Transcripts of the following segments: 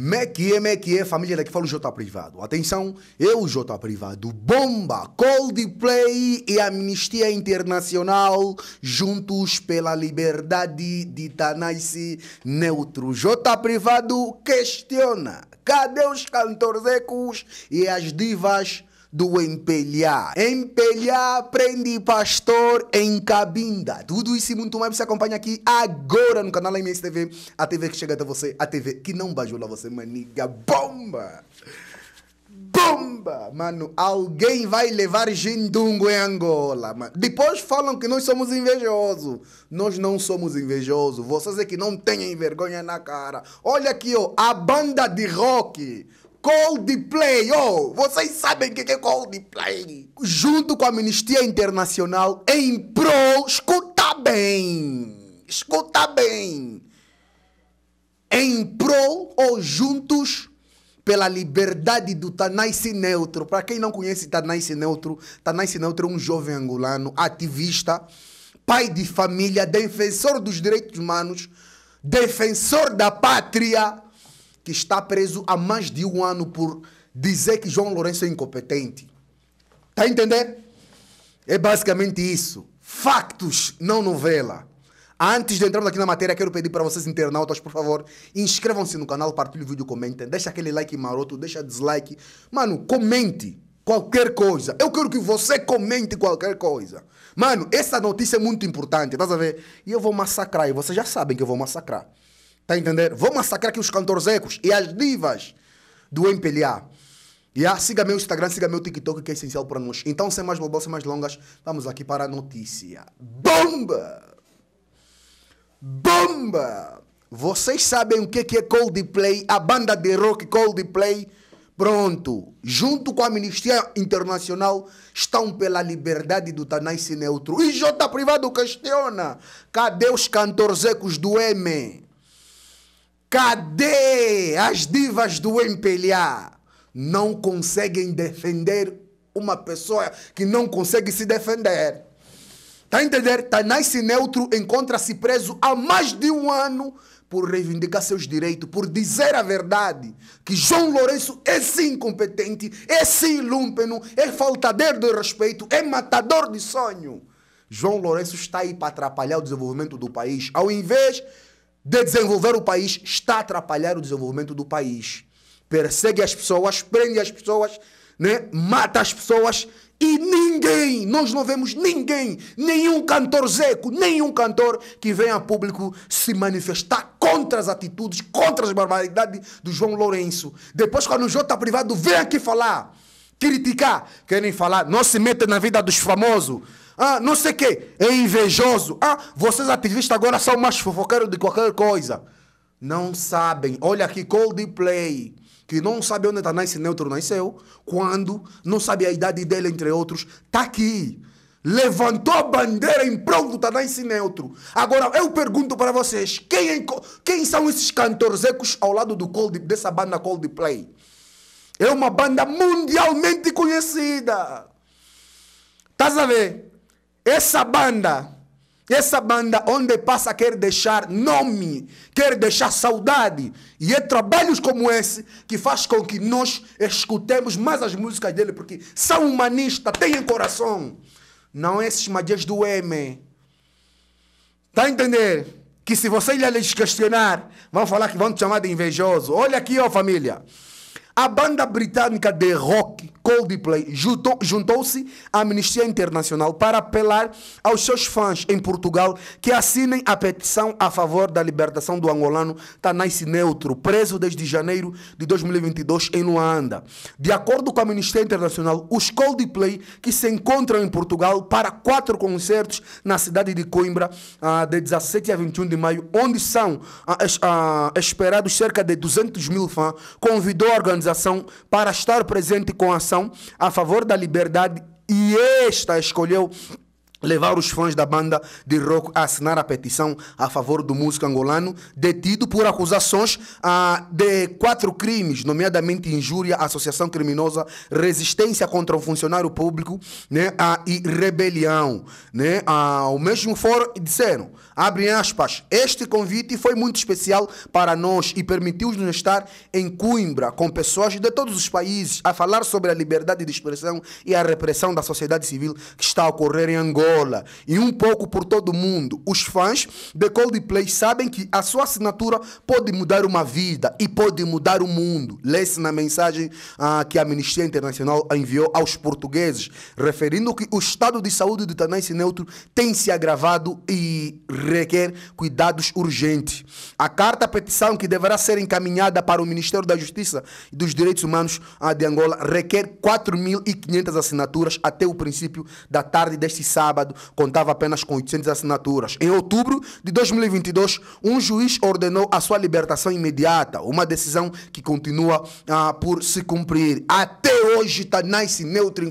Mequie, mequie, família daqui fala o Jota Privado. Atenção, eu, Jota Privado, bomba, Coldplay e Amnistia Internacional, juntos pela liberdade de Tanaisi Neutro. Jota Privado questiona, cadê os cantorzecos e as divas do empelhar. Empelhar prende pastor em cabinda. Tudo isso e muito mais você acompanha aqui agora no canal MSTV, a TV que chega até você, a TV que não bajula você, maniga bomba. Bomba! Mano, alguém vai levar jindungo em Angola, mano. Depois falam que nós somos invejosos. Nós não somos invejosos. Vocês é que não têm vergonha na cara. Olha aqui, ó, a banda de rock Coldplay, oh, vocês sabem o que é, é Coldplay? Junto com a ministria Internacional, em prol, escuta bem, escuta bem, em prol ou juntos pela liberdade do Tanaice Neutro. Para quem não conhece Tanaice Neutro, Tanaice Neutro é um jovem angolano, ativista, pai de família, defensor dos direitos humanos, defensor da pátria que está preso há mais de um ano por dizer que João Lourenço é incompetente. Está a entender? É basicamente isso. Factos, não novela. Antes de entrarmos aqui na matéria, quero pedir para vocês internautas, por favor, inscrevam-se no canal, partilhem o vídeo, comentem, deixa aquele like maroto, deixa dislike. Mano, comente qualquer coisa. Eu quero que você comente qualquer coisa. Mano, essa notícia é muito importante, estás a ver? E eu vou massacrar, e vocês já sabem que eu vou massacrar. Está a entender? massacrar aqui os cantores ecos e as divas do MPLA. Yeah, siga meu Instagram, siga meu TikTok, que é essencial para nós. Então, sem mais bobolas, sem mais longas, vamos aqui para a notícia. Bomba! Bomba! Vocês sabem o que é Coldplay, a banda de rock Coldplay? Pronto, junto com a Ministria Internacional, estão pela liberdade do Tanais Neutro. E Jota Privado questiona, cadê os ecos do M? Cadê as divas do empelhar? Não conseguem defender uma pessoa que não consegue se defender. Está a entender? Tanais tá Neutro encontra-se preso há mais de um ano por reivindicar seus direitos, por dizer a verdade, que João Lourenço é sim incompetente, é sim lúmpeno, é faltadeiro de respeito, é matador de sonho. João Lourenço está aí para atrapalhar o desenvolvimento do país, ao invés de desenvolver o país está a atrapalhar o desenvolvimento do país. Persegue as pessoas, prende as pessoas, né? mata as pessoas e ninguém, nós não vemos ninguém, nenhum cantor zeco, nenhum cantor que venha a público se manifestar contra as atitudes, contra as barbaridades do João Lourenço. Depois, quando o João está privado, vem aqui falar criticar, querem falar, não se meta na vida dos famosos. Ah, não sei o quê, é invejoso. Ah, vocês ativistas agora são mais fofoqueiros de qualquer coisa. Não sabem. Olha aqui, Coldplay, que não sabe onde Tanais tá, é Neutro nasceu, é quando, não sabe a idade dele, entre outros, está aqui. Levantou a bandeira em prol do Tanais tá, é Neutro. Agora, eu pergunto para vocês, quem, é, quem são esses cantorzecos ao lado do Cold, dessa banda Coldplay? É uma banda mundialmente conhecida. Estás a ver? Essa banda, essa banda onde passa quer deixar nome, quer deixar saudade. E é trabalhos como esse que faz com que nós escutemos mais as músicas dele, porque são humanistas, têm coração. Não esses magias do M. Está a entender? Que se vocês lhes questionar, vão falar que vão te chamar de invejoso. Olha aqui, ó família. A banda britânica de rock Coldplay juntou-se à Amnistia Internacional para apelar aos seus fãs em Portugal que assinem a petição a favor da libertação do angolano Tanais Neutro, preso desde janeiro de 2022 em Luanda. De acordo com a Amnistia Internacional, os Coldplay que se encontram em Portugal para quatro concertos na cidade de Coimbra ah, de 17 a 21 de maio, onde são ah, ah, esperados cerca de 200 mil fãs, convidou a organização organização para estar presente com ação a favor da liberdade e esta escolheu levar os fãs da banda de rock a assinar a petição a favor do músico angolano, detido por acusações ah, de quatro crimes, nomeadamente injúria, associação criminosa, resistência contra um funcionário público né, ah, e rebelião. Né? Ah, o mesmo fórum disseram, abre aspas, este convite foi muito especial para nós e permitiu-nos estar em Coimbra com pessoas de todos os países a falar sobre a liberdade de expressão e a repressão da sociedade civil que está a ocorrer em Angola. Angola e um pouco por todo o mundo, os fãs de Coldplay sabem que a sua assinatura pode mudar uma vida e pode mudar o mundo. Lê-se na mensagem ah, que a Ministria Internacional enviou aos portugueses, referindo que o estado de saúde de Tanense Neutro tem se agravado e requer cuidados urgentes. A carta petição que deverá ser encaminhada para o Ministério da Justiça e dos Direitos Humanos ah, de Angola requer 4.500 assinaturas até o princípio da tarde deste sábado contava apenas com 800 assinaturas. Em outubro de 2022, um juiz ordenou a sua libertação imediata, uma decisão que continua ah, por se cumprir. Até hoje, Tanais tá Neutro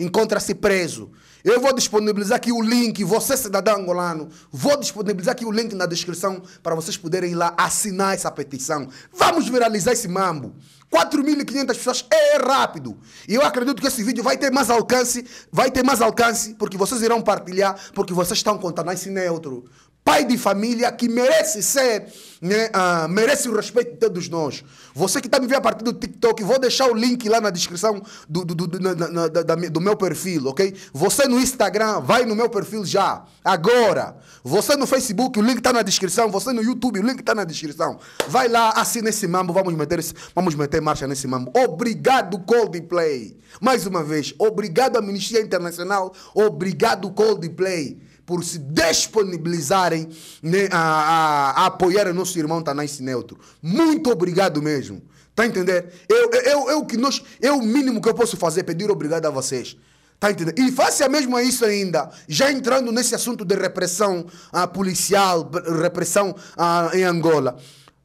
encontra-se preso. Eu vou disponibilizar aqui o link, você cidadão angolano, vou disponibilizar aqui o link na descrição para vocês poderem ir lá assinar essa petição. Vamos viralizar esse mambo. 4.500 pessoas é rápido. E eu acredito que esse vídeo vai ter mais alcance, vai ter mais alcance, porque vocês irão partilhar, porque vocês estão contando esse neutro pai de família que merece ser, né, uh, merece o respeito de todos nós. Você que está me vendo a partir do TikTok, vou deixar o link lá na descrição do, do, do, na, na, da, do meu perfil, ok? Você no Instagram, vai no meu perfil já, agora. Você no Facebook, o link está na descrição. Você no YouTube, o link está na descrição. Vai lá, assina esse mambo, vamos meter, esse, vamos meter marcha nesse mambo. Obrigado, Coldplay. Mais uma vez, obrigado à Ministria Internacional, obrigado, Coldplay por se disponibilizarem né, a, a, a, apoiar o nosso irmão Tanais Neutro. Muito obrigado mesmo. Tá a entender? Eu, eu, eu, que nós, eu o mínimo que eu posso fazer é pedir obrigado a vocês. Tá entendendo? E faça mesmo isso ainda, já entrando nesse assunto de repressão ah, policial, repressão ah, em Angola.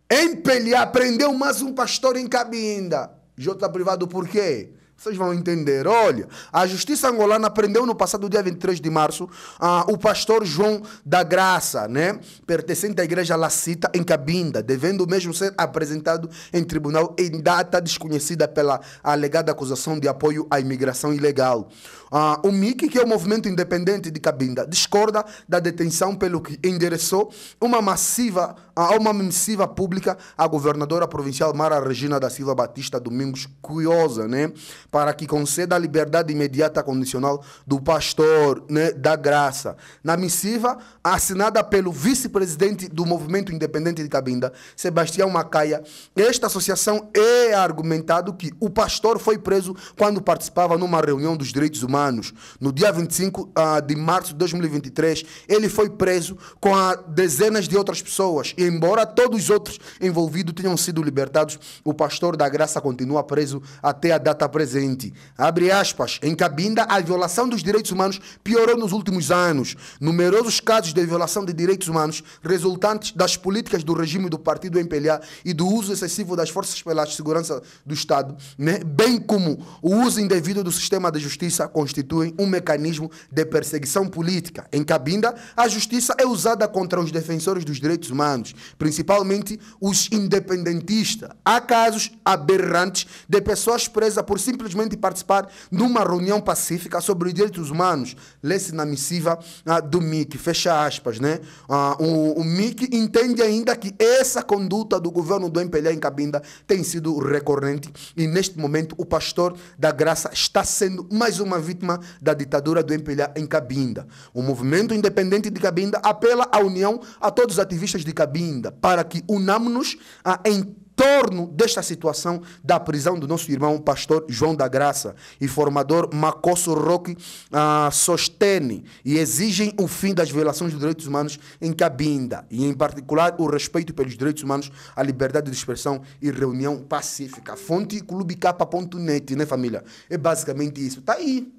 Empelhar, prendeu mais um pastor em Cabinda. Jota privado por quê? Vocês vão entender. Olha, a justiça angolana prendeu no passado dia 23 de março uh, o pastor João da Graça, né? pertencente à igreja Lacita, em Cabinda, devendo mesmo ser apresentado em tribunal em data desconhecida pela alegada acusação de apoio à imigração ilegal. Uh, o MIC, que é o Movimento Independente de Cabinda, discorda da detenção pelo que endereçou uma massiva a uma missiva pública à governadora provincial Mara Regina da Silva Batista Domingos Curiosa, né? Para que conceda a liberdade imediata condicional do pastor né, da Graça. Na missiva, assinada pelo vice-presidente do Movimento Independente de Cabinda, Sebastião Macaia, esta associação é argumentado que o pastor foi preso quando participava numa reunião dos direitos humanos. No dia 25 ah, de março de 2023, ele foi preso com dezenas de outras pessoas embora todos os outros envolvidos tenham sido libertados, o pastor da graça continua preso até a data presente. Abre aspas. Em Cabinda, a violação dos direitos humanos piorou nos últimos anos. Numerosos casos de violação de direitos humanos resultantes das políticas do regime do partido MPLA e do uso excessivo das forças pela segurança do Estado, né? bem como o uso indevido do sistema de justiça, constituem um mecanismo de perseguição política. Em Cabinda, a justiça é usada contra os defensores dos direitos humanos principalmente os independentistas. Há casos aberrantes de pessoas presas por simplesmente participar numa reunião pacífica sobre os direitos humanos. Lê-se na missiva ah, do MIC, fecha aspas, né? Ah, o, o MIC entende ainda que essa conduta do governo do MPLA em Cabinda tem sido recorrente e neste momento o pastor da Graça está sendo mais uma vítima da ditadura do MPLA em Cabinda. O movimento independente de Cabinda apela à união a todos os ativistas de Cabinda vinda para que unamos-nos ah, em torno desta situação da prisão do nosso irmão pastor João da Graça e formador Macosso Roque ah, sostene e exigem o fim das violações dos direitos humanos em Cabinda e em particular o respeito pelos direitos humanos à liberdade de expressão e reunião pacífica. Fonte clubecapa.net, né família? É basicamente isso. Tá aí.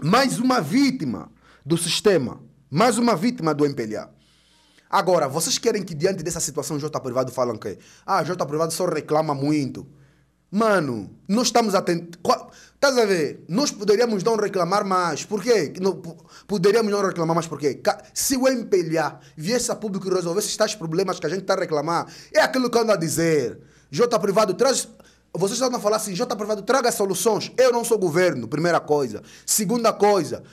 Mais uma vítima do sistema. Mais uma vítima do MPLA. Agora, vocês querem que diante dessa situação o J privado o quê? ah, J privado só reclama muito. Mano, nós estamos atentos. tentar. Estás a ver? Nós poderíamos não reclamar mais. Por quê? Não, poderíamos não reclamar mais porque se o MPLA viesse a público e resolvesse esses tais problemas que a gente está a reclamar, é aquilo que eu ando a dizer. J privado traz. Vocês estão a falar assim, J privado, traga soluções. Eu não sou governo, primeira coisa. Segunda coisa,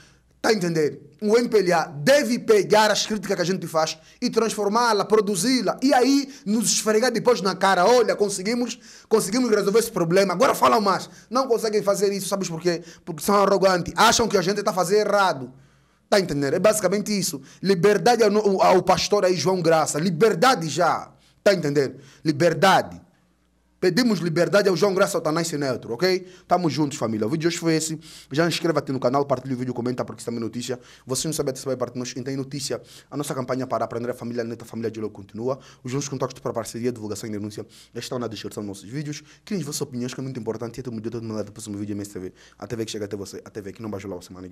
Está a entender? O MPLA deve pegar as críticas que a gente faz e transformá-la, produzi-la. E aí nos esfregar depois na cara: olha, conseguimos, conseguimos resolver esse problema. Agora falam mais. Não conseguem fazer isso, sabes por quê? Porque são arrogantes. Acham que a gente está a fazer errado. Está a entender? É basicamente isso. Liberdade ao, ao pastor aí, João Graça. Liberdade já. Está a entender? Liberdade. Pedimos liberdade ao João Graça Satanás Sinetro, ok? Tamo juntos, família. O vídeo de hoje foi esse. Já inscreva-te no canal, partilhe o vídeo, comenta, porque isso também é notícia. Vocês não sabem, sabem parte de nós, tem notícia. A nossa campanha para aprender a família neta, a família de Lou continua. Os nossos contatos para parceria, divulgação e denúncia estão na descrição dos nossos vídeos. Criem vossas opiniões, que é muito importante. E até o meu dia, todo mundo lá do próximo vídeo MSTV. A TV que chega até você, a TV que não vai gelar você, maniga.